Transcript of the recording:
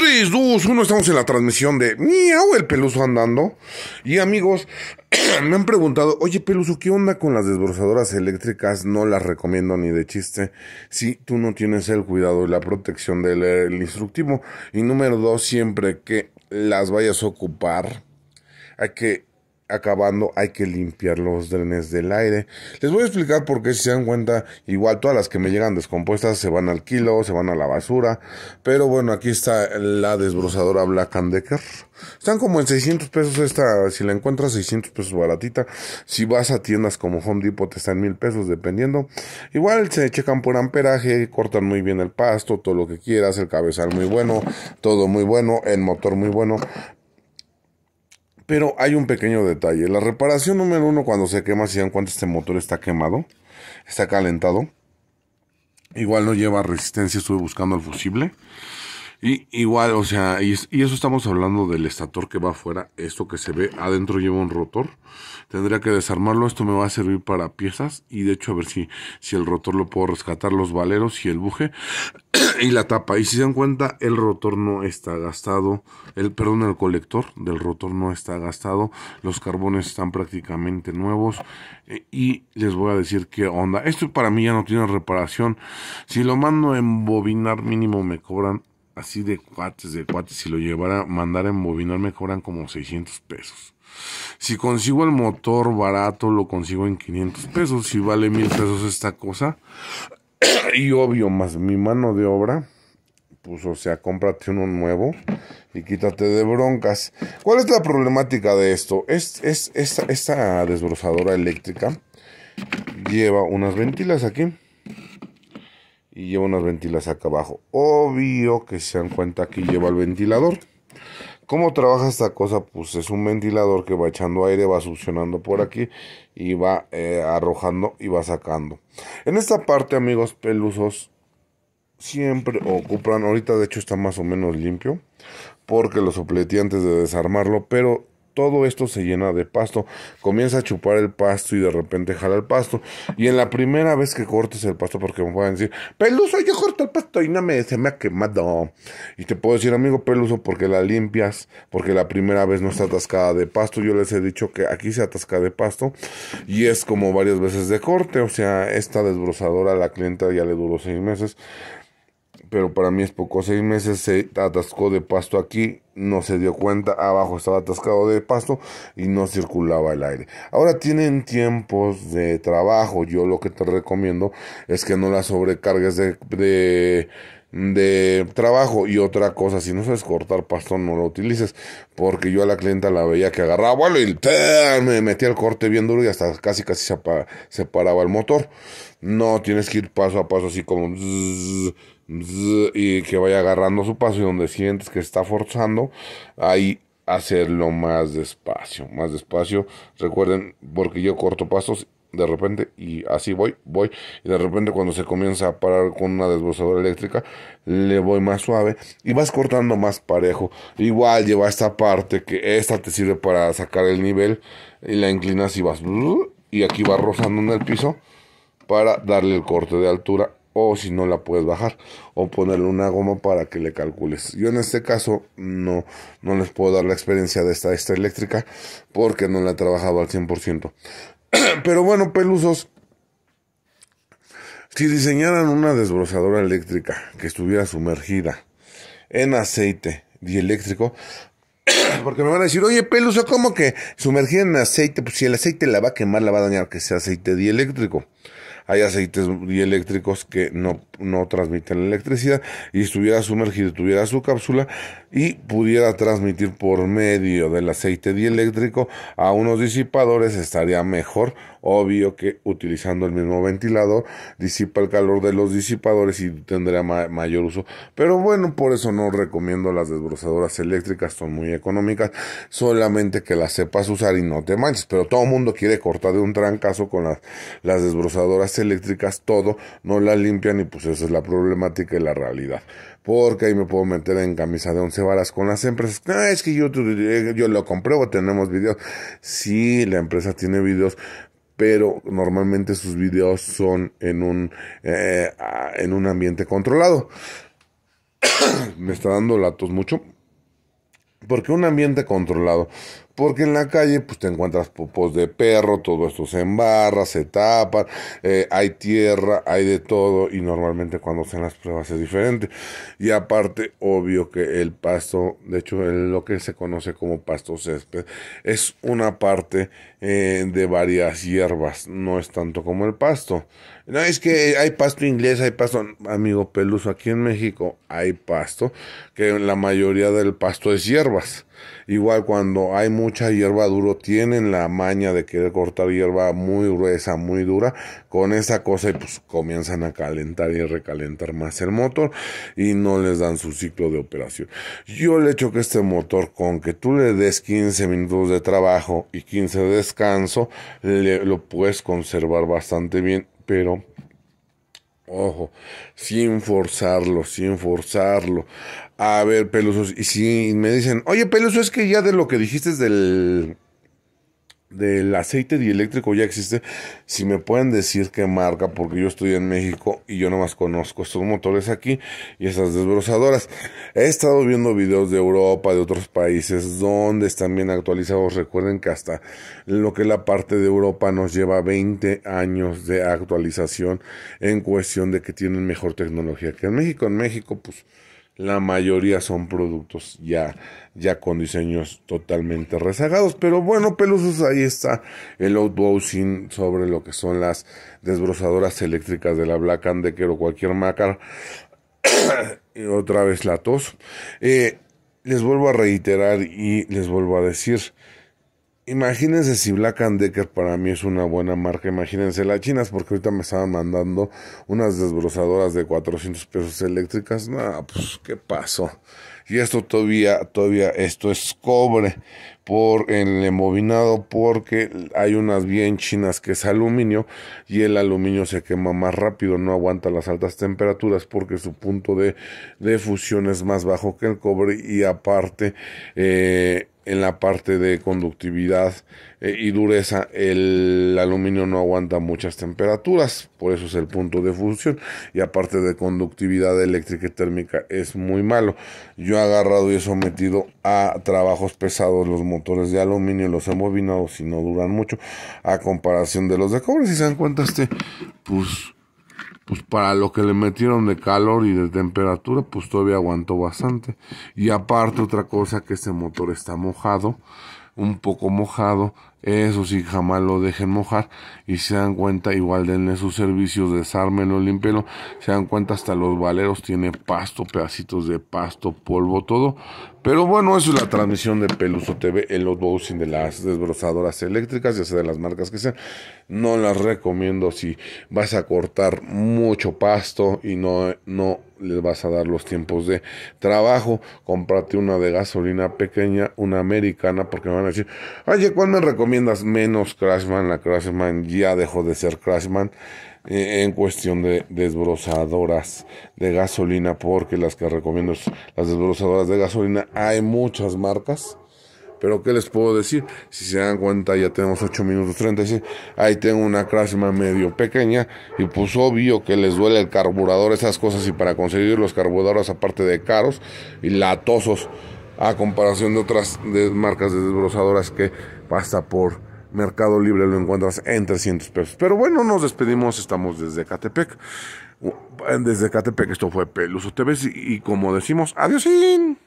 3, 2, 1, estamos en la transmisión de Miau, el Peluso andando. Y amigos, me han preguntado, oye Peluso, ¿qué onda con las desbrozadoras eléctricas? No las recomiendo ni de chiste si tú no tienes el cuidado y la protección del instructivo. Y número dos, siempre que las vayas a ocupar, hay que acabando hay que limpiar los drenes del aire. Les voy a explicar por qué si se dan cuenta, igual todas las que me llegan descompuestas se van al kilo, se van a la basura, pero bueno, aquí está la desbrozadora Black and Decker. Están como en 600 pesos esta, si la encuentras 600 pesos baratita, si vas a tiendas como Home Depot te están mil pesos dependiendo. Igual se checan por amperaje, cortan muy bien el pasto, todo lo que quieras, el cabezal muy bueno, todo muy bueno, el motor muy bueno, pero hay un pequeño detalle. La reparación número uno cuando se quema, si dan cuenta este motor está quemado, está calentado. Igual no lleva resistencia, estuve buscando el fusible. Y, igual, o sea, y, eso estamos hablando del estator que va afuera. Esto que se ve adentro lleva un rotor. Tendría que desarmarlo. Esto me va a servir para piezas. Y de hecho, a ver si, si el rotor lo puedo rescatar, los valeros y el buje y la tapa. Y si se dan cuenta, el rotor no está gastado. El, perdón, el colector del rotor no está gastado. Los carbones están prácticamente nuevos. Eh, y les voy a decir qué onda. Esto para mí ya no tiene reparación. Si lo mando a embobinar, mínimo me cobran así de cuates, de cuates, si lo llevara a mandar a embobinar me cobran como 600 pesos. Si consigo el motor barato, lo consigo en 500 pesos. Si vale mil pesos esta cosa. y obvio, más mi mano de obra. Pues, o sea, cómprate uno nuevo y quítate de broncas. ¿Cuál es la problemática de esto? Es, esta, esta desbrozadora eléctrica lleva unas ventilas aquí y lleva unas ventilas acá abajo. Obvio que se dan cuenta que lleva el ventilador. ¿Cómo trabaja esta cosa? Pues es un ventilador que va echando aire, va succionando por aquí y va eh, arrojando y va sacando. En esta parte, amigos pelusos, siempre ocupan, ahorita de hecho está más o menos limpio, porque lo sopleté antes de desarmarlo, pero todo esto se llena de pasto, comienza a chupar el pasto y de repente jala el pasto. Y en la primera vez que cortes el pasto, porque me pueden decir, Peluso, yo corto el pasto y no me, se me ha quemado. Y te puedo decir, amigo Peluso, porque la limpias, porque la primera vez no está atascada de pasto. Yo les he dicho que aquí se atasca de pasto y es como varias veces de corte, o sea, esta desbrozadora, la clienta ya le duró seis meses pero para mí es poco. Seis meses se atascó de pasto aquí, no se dio cuenta, abajo estaba atascado de pasto y no circulaba el aire. Ahora tienen tiempos de trabajo, yo lo que te recomiendo es que no la sobrecargues de, de de trabajo y otra cosa, si no sabes cortar pastón no lo utilices, porque yo a la clienta la veía que agarraba vuelo y me metía el corte bien duro y hasta casi casi se, se paraba el motor. No, tienes que ir paso a paso así como y que vaya agarrando su paso y donde sientes que está forzando, ahí hacerlo más despacio, más despacio. Recuerden, porque yo corto pasos de repente, y así voy, voy, y de repente cuando se comienza a parar con una desbrozadora eléctrica, le voy más suave y vas cortando más parejo. Igual lleva esta parte que esta te sirve para sacar el nivel y la inclinas y vas, y aquí vas rozando en el piso para darle el corte de altura o si no la puedes bajar o ponerle una goma para que le calcules. Yo en este caso no, no les puedo dar la experiencia de esta, esta eléctrica porque no la he trabajado al 100%. Pero bueno, pelusos. Si diseñaran una desbrozadora eléctrica que estuviera sumergida en aceite dieléctrico, porque me van a decir, oye, Peluso, ¿cómo que sumergida en aceite? Pues si el aceite la va a quemar, la va a dañar, que sea aceite dieléctrico. Hay aceites dieléctricos que no no transmiten electricidad y estuviera sumergido, tuviera su cápsula y pudiera transmitir por medio del aceite dieléctrico a unos disipadores estaría mejor, obvio que utilizando el mismo ventilador disipa el calor de los disipadores y tendría mayor uso, pero bueno, por eso no recomiendo las desbrozadoras eléctricas, son muy económicas, solamente que las sepas usar y no te manches, pero todo el mundo quiere cortar de un trancazo con las, las desbrozadoras eléctricas, todo, no las limpian y pues esa es la problemática y la realidad. Porque ahí me puedo meter en camisa de once varas con las empresas. Ah, es que yo, eh, yo lo compruebo, tenemos videos. Sí, la empresa tiene videos, pero normalmente sus videos son en un, eh, en un ambiente controlado. me está dando latos mucho. Porque un ambiente controlado porque en la calle pues te encuentras popos de perro, todo esto se embarra, se tapa, eh, hay tierra, hay de todo y normalmente cuando hacen las pruebas es diferente. Y aparte, obvio que el pasto, de hecho lo que se conoce como pasto césped, es una parte eh, de varias hierbas, no es tanto como el pasto. No, es que hay pasto inglés, hay pasto, amigo peluso, aquí en México hay pasto, que la mayoría del pasto es hierbas. Igual cuando hay mucha hierba duro, tienen la maña de querer cortar hierba muy gruesa, muy dura, con esa cosa y pues comienzan a calentar y recalentar más el motor y no les dan su ciclo de operación. Yo le echo que este motor con que tú le des 15 minutos de trabajo y 15 de descanso, lo puedes conservar bastante bien, pero ojo, sin forzarlo, sin forzarlo. A ver, Pelusos, y si me dicen, oye, Peluso, es que ya de lo que dijiste del del aceite dieléctrico ya existe. Si me pueden decir qué marca, porque yo estoy en México y yo no más conozco estos motores aquí y esas desbrozadoras. He estado viendo videos de Europa, de otros países, donde están bien actualizados. Recuerden que hasta lo que la parte de Europa nos lleva 20 años de actualización en cuestión de que tienen mejor tecnología que en México. En México, pues la mayoría son productos ya, ya con diseños totalmente rezagados. Pero bueno, pelusos, ahí está el outboxing sobre lo que son las desbrozadoras eléctricas de la Black and Decker o cualquier Macar. y otra vez la tos. Eh, les vuelvo a reiterar y les vuelvo a decir. Imagínense si Black and Decker para mí es una buena marca. Imagínense las chinas, porque ahorita me estaban mandando unas desbrozadoras de 400 pesos eléctricas. nada pues, ¿qué pasó? Y esto todavía, todavía, esto es cobre por el embobinado, porque hay unas bien chinas que es aluminio y el aluminio se quema más rápido, no aguanta las altas temperaturas porque su punto de, de fusión es más bajo que el cobre y aparte, eh, en la parte de conductividad eh, y dureza, el aluminio no aguanta muchas temperaturas, por eso es el punto de fusión. Y aparte de conductividad eléctrica y térmica, es muy malo. Yo he agarrado y he sometido a trabajos pesados los motores de aluminio, los he bobinado si no duran mucho, a comparación de los de cobre. Si se dan cuenta, este, pues pues para lo que le metieron de calor y de temperatura, pues todavía aguantó bastante. Y aparte otra cosa que este motor está mojado, un poco mojado, eso sí, jamás lo dejen mojar. Y se dan cuenta, igual denle sus servicios, desármenlo, límpielo Se dan cuenta, hasta los valeros tiene pasto, pedacitos de pasto, polvo, todo. Pero bueno, eso es la transmisión de Peluso TV, en los outboxing de las desbrozadoras eléctricas, ya sea de las marcas que sean. No las recomiendo si vas a cortar mucho pasto y no, no les vas a dar los tiempos de trabajo. Comprate una de gasolina pequeña, una americana, porque me van a decir, oye, ¿cuál me recomiendo? menos Crashman? La Crashman ya dejó de ser Crashman eh, en cuestión de desbrozadoras de gasolina, porque las que recomiendo las desbrozadoras de gasolina. Hay muchas marcas. Pero ¿qué les puedo decir? Si se dan cuenta, ya tenemos 8 minutos 36. Ahí tengo una Crashman medio pequeña. Y pues obvio que les duele el carburador, esas cosas. Y para conseguir los carburadores, aparte de caros y latosos a comparación de otras de marcas desbrozadoras que pasa por Mercado Libre lo encuentras en 300 pesos. Pero bueno, nos despedimos, estamos desde Catepec. Uh, desde Catepec, esto fue Peluso TV y como decimos, adiós y.